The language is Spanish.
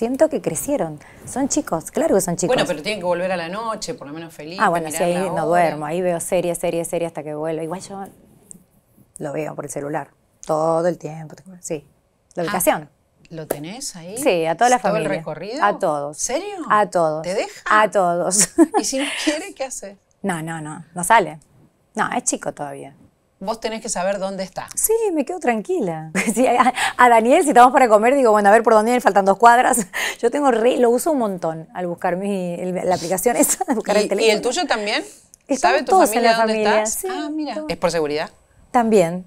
siento que crecieron. Son chicos, claro que son chicos. Bueno, pero tienen que volver a la noche, por lo menos feliz. Ah, bueno, si ahí no duermo, ahí veo serie, serie, serie hasta que vuelo. Igual yo lo veo por el celular, todo el tiempo. Sí, la ah, ubicación. ¿Lo tenés ahí? Sí, a toda la familia. ¿Todo el recorrido? A todos. ¿Serio? A todos. ¿Te deja? A todos. ¿Y si no quiere, qué hace? No, no, no, no sale. No, es chico todavía vos tenés que saber dónde está. Sí, me quedo tranquila. a, Daniel, si estamos para comer, digo, bueno, a ver por dónde viene, faltan dos cuadras. Yo tengo re, lo uso un montón al buscar mi, la aplicación esa, buscar ¿Y, el teléfono. ¿Y el tuyo también? ¿Sabe tu familia, familia. ah, mira. ¿Es por seguridad? También.